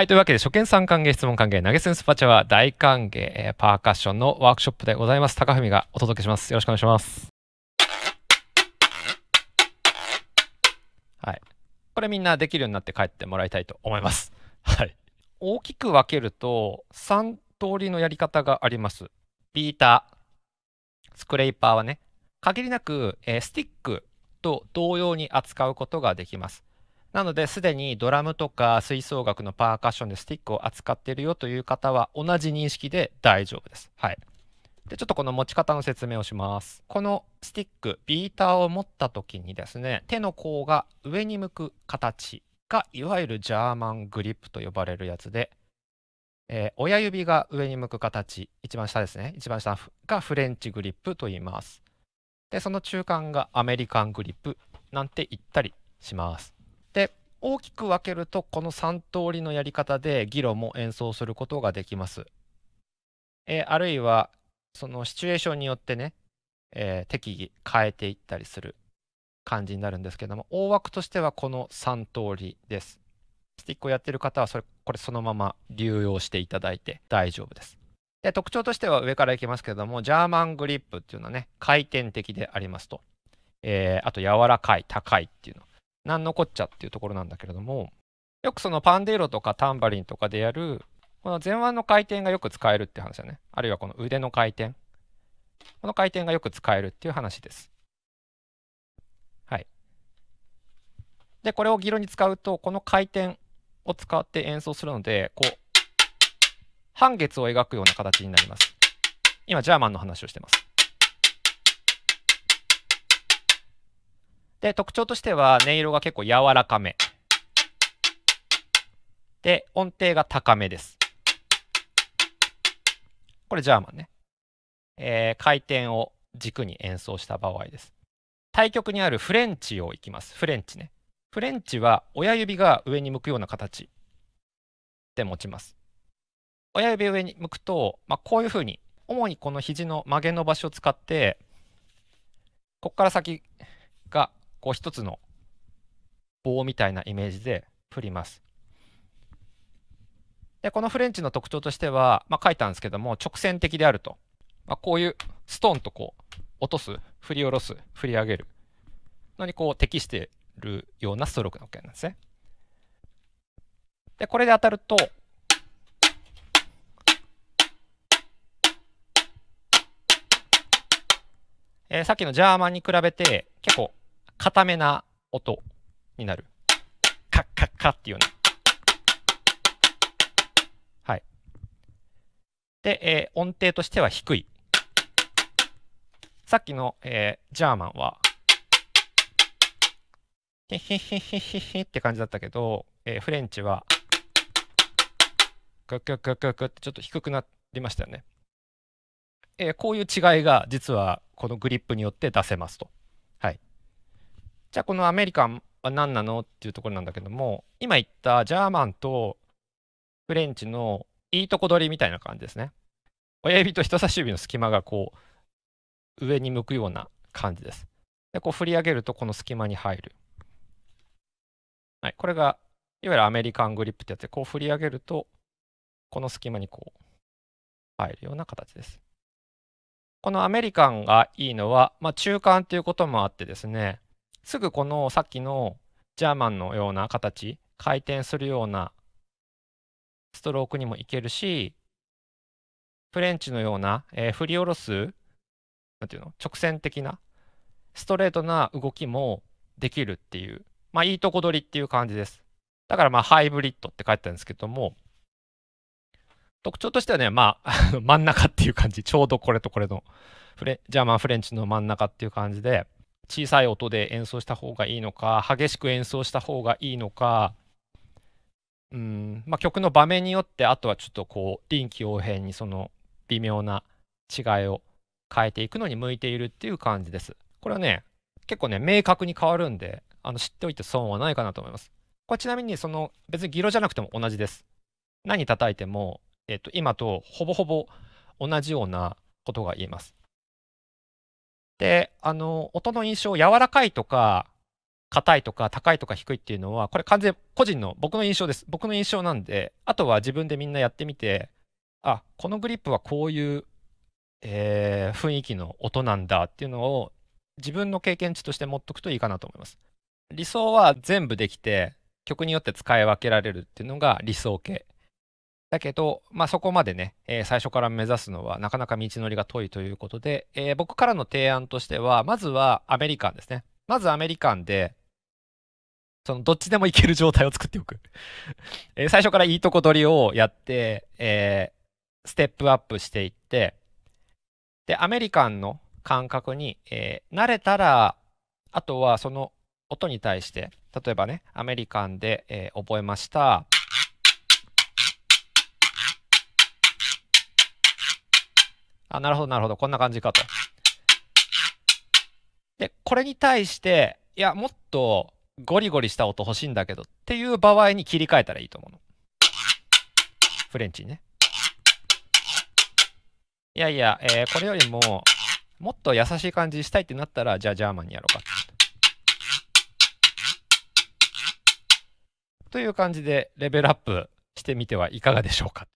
はい、というわけで、初見さん歓迎、質問歓迎、投げ銭スパチャは大歓迎、えーパーカッションのワークショップでございます。高文がお届けします。よろしくお願いします。はい。これみんなできるようになって帰ってもらいたいと思います。はい。大きく分けると、3通りのやり方があります。ビーター、スクレイパーはね、限りなく、えースティックと同様に扱うことができます。なので、すでにドラムとか吹奏楽のパーカッションでスティックを扱っているよという方は、同じ認識で大丈夫です。はい。で、ちょっとこの持ち方の説明をします。このスティック、ビーターを持った時にですね、手の甲が上に向く形が、いわゆるジャーマングリップと呼ばれるやつで、えー、親指が上に向く形、一番下ですね、一番下がフレンチグリップと言います。で、その中間がアメリカングリップなんて言ったりします。大きく分けるとこの3通りのやり方で議論も演奏することができます。えー、あるいはそのシチュエーションによってね、えー、適宜変えていったりする感じになるんですけども大枠としてはこの3通りです。スティックをやってる方はそれこれそのまま流用していただいて大丈夫です。で特徴としては上からいきますけどもジャーマングリップっていうのはね回転的でありますと、えー、あと柔らかい高いっていうのなんのこっちゃっていうところなんだけれどもよくそのパンデーロとかタンバリンとかでやるこの前腕の回転がよく使えるって話だねあるいはこの腕の回転この回転がよく使えるっていう話ですはいでこれを議論に使うとこの回転を使って演奏するのでこう半月を描くような形になります今ジャーマンの話をしてますで、特徴としては音色が結構柔らかめ。で、音程が高めです。これジャーマンね。えー、回転を軸に演奏した場合です。対極にあるフレンチをいきます。フレンチね。フレンチは親指が上に向くような形で持ちます。親指上に向くと、まあ、こういうふうに、主にこの肘の曲げ伸ばしを使って、ここから先こう一つの棒みたいなイメージで振ります。で、このフレンチの特徴としては、まあ、書いたんですけども、直線的であると。まあ、こういうストーンとこう、落とす、振り下ろす、振り上げるのにこう適してるようなストロークの件なんですね。で、これで当たると、えー、さっきのジャーマンに比べて結構固めな音になる。カッカッカっていうような。はい。で、えー、音程としては低い。さっきの、えー、ジャーマンは、ヒヒヒヒヒヒって感じだったけど、えー、フレンチは、クククククってちょっと低くなりましたよね。えー、こういう違いが実はこのグリップによって出せますと。じゃあこのアメリカンは何なのっていうところなんだけども、今言ったジャーマンとフレンチのいいとこ取りみたいな感じですね。親指と人差し指の隙間がこう上に向くような感じです。で、こう振り上げるとこの隙間に入る。はい、これがいわゆるアメリカングリップってやつで、こう振り上げるとこの隙間にこう入るような形です。このアメリカンがいいのは、まあ、中間ということもあってですね、すぐこのさっきのジャーマンのような形回転するようなストロークにもいけるしフレンチのような、えー、振り下ろすなんていうの直線的なストレートな動きもできるっていうまあいいとこ取りっていう感じですだからまあハイブリッドって書いてたんですけども特徴としてはね、まあ、真ん中っていう感じ、ちょうどこれとこれのフレ、ジャーマンフレンチの真ん中っていう感じで、小さい音で演奏した方がいいのか激しく演奏した方がいいのか、うんまあ、曲の場面によってあとはちょっとこう臨機応変にその微妙な違いを変えていくのに向いているっていう感じです。これはね結構ね明確に変わるんであの知っておいて損はないかなと思います。これちなみにその別にギロじゃなくても同じです。何叩いても、えっと、今とほぼほぼ同じようなことが言えます。で、あの、音の印象、柔らかいとか、硬いとか、高いとか低いっていうのは、これ完全個人の、僕の印象です。僕の印象なんで、あとは自分でみんなやってみて、あ、このグリップはこういう、えー、雰囲気の音なんだっていうのを、自分の経験値として持っとくといいかなと思います。理想は全部できて、曲によって使い分けられるっていうのが理想形。だけど、まあ、そこまでね、えー、最初から目指すのはなかなか道のりが遠いということで、えー、僕からの提案としては、まずはアメリカンですね。まずアメリカンで、そのどっちでもいける状態を作っておくえ最初からいいとこ取りをやって、えー、ステップアップしていって、で、アメリカンの感覚に、えー、慣れたら、あとはその音に対して、例えばね、アメリカンで、えー、覚えました。あ、なるほど、なるほど。こんな感じかと。で、これに対して、いや、もっとゴリゴリした音欲しいんだけどっていう場合に切り替えたらいいと思うの。フレンチにね。いやいや、えー、これよりも、もっと優しい感じしたいってなったら、じゃあジャーマンにやろうか。という感じでレベルアップしてみてはいかがでしょうか。